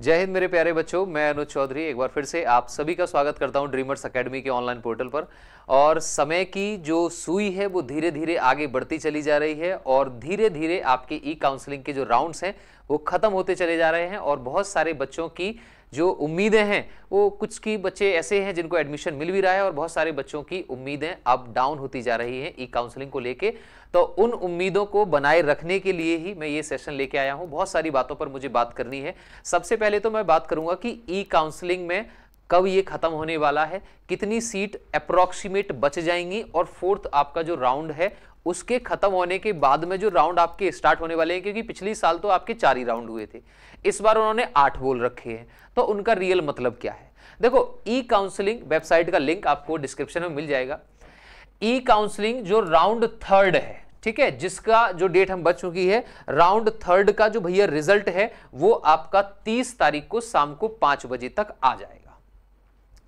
जय हिंद मेरे प्यारे बच्चों मैं अनुज चौधरी एक बार फिर से आप सभी का स्वागत करता हूं ड्रीमर्स एकेडमी के ऑनलाइन पोर्टल पर और समय की जो सुई है वो धीरे धीरे आगे बढ़ती चली जा रही है और धीरे धीरे आपके ई काउंसलिंग के जो राउंड्स हैं वो ख़त्म होते चले जा रहे हैं और बहुत सारे बच्चों की जो उम्मीदें हैं वो कुछ की बच्चे ऐसे हैं जिनको एडमिशन मिल भी रहा है और बहुत सारे बच्चों की उम्मीदें अप डाउन होती जा रही हैं ई काउंसलिंग को लेके तो उन उम्मीदों को बनाए रखने के लिए ही मैं ये सेशन लेके आया हूँ बहुत सारी बातों पर मुझे बात करनी है सबसे पहले तो मैं बात करूँगा कि ई काउंसलिंग में कब ये खत्म होने वाला है कितनी सीट अप्रोक्सीमेट बच जाएंगी और फोर्थ आपका जो राउंड है उसके खत्म होने के बाद में जो राउंड आपके स्टार्ट होने वाले हैं क्योंकि पिछले साल तो आपके चार ही राउंड हुए थे इस बार उन्होंने आठ बोल रखे हैं तो उनका रियल मतलब क्या है देखो ई काउंसलिंग वेबसाइट का लिंक आपको डिस्क्रिप्शन में मिल जाएगा ई काउंसलिंग जो राउंड थर्ड है ठीक है जिसका जो डेट हम बच चुकी है राउंड थर्ड का जो भैया रिजल्ट है वो आपका तीस तारीख को शाम को पांच बजे तक आ जाएगा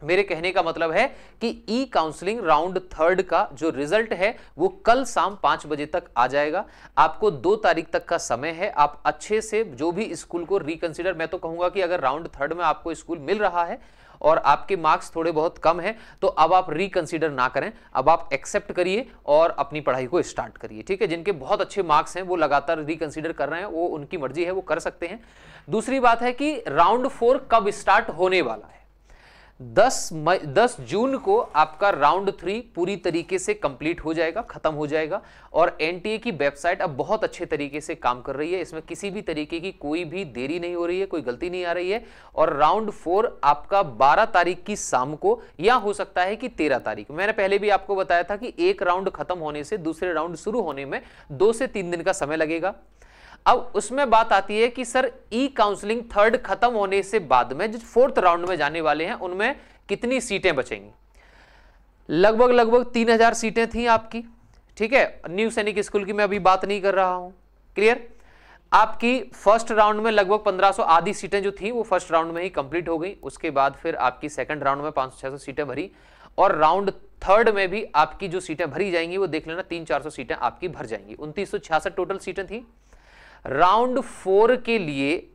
मेरे कहने का मतलब है कि ई काउंसलिंग राउंड थर्ड का जो रिजल्ट है वो कल शाम पाँच बजे तक आ जाएगा आपको दो तारीख तक का समय है आप अच्छे से जो भी स्कूल को रिकंसिडर मैं तो कहूँगा कि अगर राउंड थर्ड में आपको स्कूल मिल रहा है और आपके मार्क्स थोड़े बहुत कम हैं तो अब आप रिकंसिडर ना करें अब आप एक्सेप्ट करिए और अपनी पढ़ाई को स्टार्ट करिए ठीक है जिनके बहुत अच्छे मार्क्स हैं वो लगातार रिकंसिडर कर रहे हैं वो उनकी मर्जी है वो कर सकते हैं दूसरी बात है कि राउंड फोर कब स्टार्ट होने वाला है 10 मई दस जून को आपका राउंड थ्री पूरी तरीके से कंप्लीट हो जाएगा खत्म हो जाएगा और एनटीए की वेबसाइट अब बहुत अच्छे तरीके से काम कर रही है इसमें किसी भी तरीके की कोई भी देरी नहीं हो रही है कोई गलती नहीं आ रही है और राउंड फोर आपका 12 तारीख की शाम को या हो सकता है कि 13 तारीख मैंने पहले भी आपको बताया था कि एक राउंड खत्म होने से दूसरे राउंड शुरू होने में दो से तीन दिन का समय लगेगा अब उसमें बात आती है कि सर ई काउंसलिंग थर्ड खत्म होने से बाद में जो फोर्थ राउंड में जाने वाले हैं उनमें कितनी सीटें बचेंगी लगभग लगभग तीन हजार सीटें थी आपकी ठीक है न्यू सैनिक स्कूल की मैं अभी बात नहीं कर रहा हूं क्लियर आपकी फर्स्ट राउंड में लगभग 1500 आधी सीटें जो थी वो फर्स्ट राउंड में ही कंप्लीट हो गई उसके बाद फिर आपकी सेकंड राउंड में 500-600 सीटें भरी और राउंड थर्ड में भी आपकी जो सीटें भरी जाएंगी वो देख लेना तीन चार सीटें आपकी भर जाएंगी छियासठ टोटल सीटें थी राउंड फोर के लिए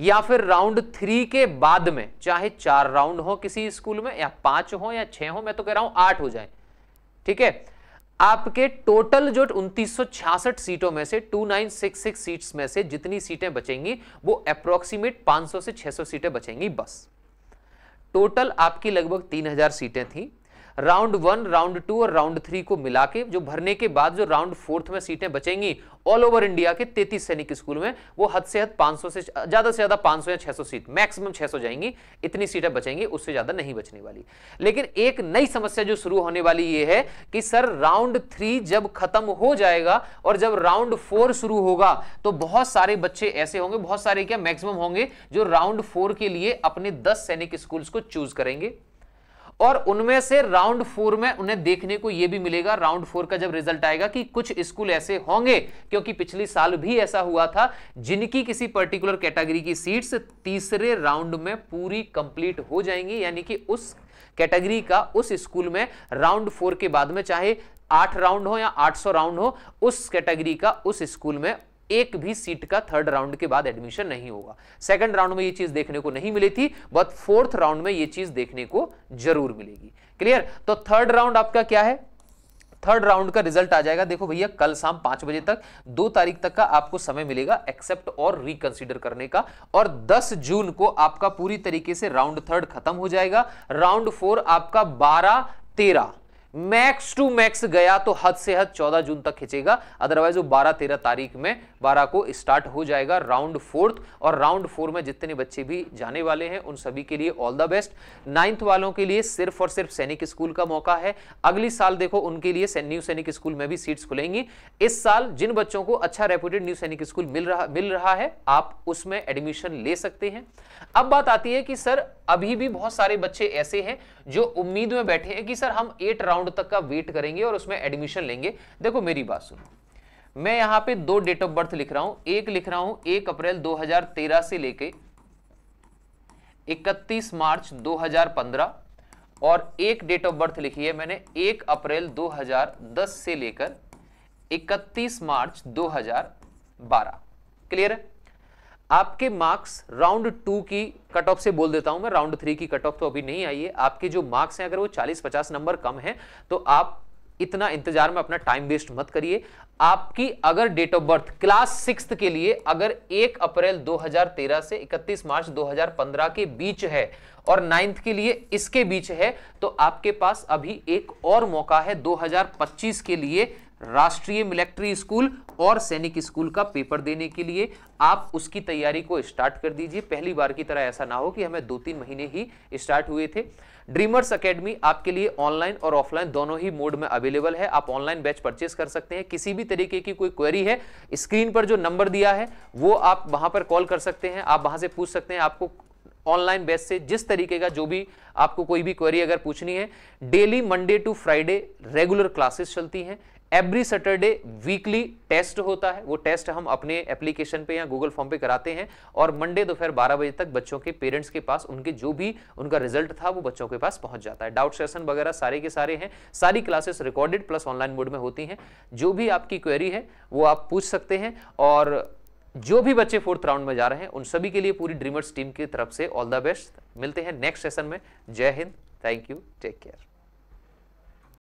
या फिर राउंड थ्री के बाद में चाहे चार राउंड हो किसी स्कूल में या पांच हो या छह हो मैं तो कह रहा हूं आठ हो जाए ठीक है आपके टोटल जो उन्तीस सीटों में से 2966 सीट्स में से जितनी सीटें बचेंगी वो अप्रोक्सीमेट 500 से 600 सीटें बचेंगी बस टोटल आपकी लगभग 3000 सीटें थी राउंड वन राउंड टू और राउंड थ्री को मिला के जो भरने के बाद जो राउंड फोर्थ में सीटें बचेंगी ऑल ओवर इंडिया के 33 सैनिक स्कूल में वो हद से हद 500 से ज्यादा से ज्यादा 500 या 600 सीट मैक्सिमम 600 जाएंगी इतनी सीटें बचेंगी उससे ज्यादा नहीं बचने वाली लेकिन एक नई समस्या जो शुरू होने वाली ये है कि सर राउंड थ्री जब खत्म हो जाएगा और जब राउंड फोर शुरू होगा तो बहुत सारे बच्चे ऐसे होंगे बहुत सारे क्या मैक्सिमम होंगे जो राउंड फोर के लिए अपने दस सैनिक स्कूल को चूज करेंगे और उनमें से राउंड फोर में उन्हें देखने को यह भी मिलेगा राउंड फोर का जब रिजल्ट आएगा कि कुछ स्कूल ऐसे होंगे क्योंकि पिछले साल भी ऐसा हुआ था जिनकी किसी पर्टिकुलर कैटेगरी की सीट्स तीसरे राउंड में पूरी कंप्लीट हो जाएंगी यानी कि उस कैटेगरी का उस स्कूल में राउंड फोर के बाद में चाहे आठ राउंड हो या आठ सौ राउंड हो उस कैटेगरी का उस स्कूल में एक भी सीट का थर्ड राउंड के बाद एडमिशन नहीं होगा सेकंड राउंड में ये चीज देखने को नहीं मिली थी बट फोर्थ राउंड में ये चीज देखने को जरूर मिलेगी क्लियर तो थर्ड राउंड आपका क्या है थर्ड राउंड का रिजल्ट आ जाएगा देखो भैया कल शाम पांच बजे तक दो तारीख तक का आपको समय मिलेगा एक्सेप्ट और रिकंसीडर करने का और 10 जून को आपका पूरी तरीके से राउंड थर्ड खत्म हो जाएगा राउंड फोर आपका 12 13 मैक्स टू मैक्स गया तो हद से हद चौदह जून तक खिंचेगा अदरवाइज वो बारह तेरह तारीख में बारह को स्टार्ट हो जाएगा राउंड फोर्थ और राउंड फोर में जितने बच्चे भी जाने वाले हैं उन सभी के लिए ऑल द बेस्ट नाइन्थ वालों के लिए सिर्फ और सिर्फ सैनिक स्कूल का मौका है अगली साल देखो उनके लिए न्यू सैनिक स्कूल में भी सीट्स खुलेंगी इस साल जिन बच्चों को अच्छा रेपुटेड न्यू सैनिक स्कूल मिल रहा मिल रहा है आप उसमें एडमिशन ले सकते हैं अब बात आती है कि सर अभी भी बहुत सारे बच्चे ऐसे हैं जो उम्मीद में बैठे हैं कि सर हम एट राउंड राउंड तक का वेट करेंगे और उसमें एडमिशन लेंगे देखो मेरी बात सुनो मैं यहां पे दो डेट ऑफ बर्थ लिख रहा हूं एक लिख रहा हूं एक अप्रैल 2013 से लेके 31 मार्च 2015 और एक डेट ऑफ बर्थ लिखी है मैंने एक अप्रैल 2010 से लेकर 31 मार्च 2012 क्लियर है आपके मार्क्स राउंड टू की कट ऑफ से बोल देता हूं मैं राउंड थ्री की कट ऑफ तो अभी नहीं आई है आपके जो मार्क्स हैं अगर वो 40-50 नंबर कम है तो आप इतना इंतजार में अपना टाइम वेस्ट मत करिए आपकी अगर date of birth class six के लिए अगर 1 अप्रैल 2013 से 31 मार्च 2015 के बीच है और नाइन्थ के लिए इसके बीच है तो आपके पास अभी एक और मौका है 2025 के लिए राष्ट्रीय मिलिट्री स्कूल और सैनिक स्कूल का पेपर देने के लिए आप उसकी तैयारी को स्टार्ट कर दीजिए पहली बार की तरह ऐसा ना हो कि हमें दो तीन महीने ही स्टार्ट हुए थे ड्रीमर्स अकेडमी आपके लिए ऑनलाइन और ऑफलाइन दोनों ही मोड में अवेलेबल है आप ऑनलाइन बैच परचेस कर सकते हैं किसी भी तरीके की कोई क्वेरी है स्क्रीन पर जो नंबर दिया है वो आप वहां पर कॉल कर सकते हैं आप वहां से पूछ सकते हैं आपको ऑनलाइन बेस से जिस तरीके का जो भी आपको कोई भी क्वेरी अगर पूछनी है daily Monday to Friday regular classes चलती हैं एवरी सैटरडे वीकली टेस्ट होता है वो टेस्ट हम अपने एप्लीकेशन पे या गूगल फॉर्म पे कराते हैं और मंडे दोपहर बारह बजे तक बच्चों के पेरेंट्स के पास उनके जो भी उनका रिजल्ट था वो बच्चों के पास पहुंच जाता है डाउट सेशन वगैरह सारे के सारे हैं सारी classes recorded plus online mode में होती हैं जो भी आपकी क्वेरी है वो आप पूछ सकते हैं और जो भी बच्चे फोर्थ राउंड में जा रहे हैं उन सभी के लिए पूरी ड्रीमर्स टीम की तरफ से ऑल द बेस्ट मिलते हैं नेक्स्ट सेशन में जय हिंद थैंक यू टेक केयर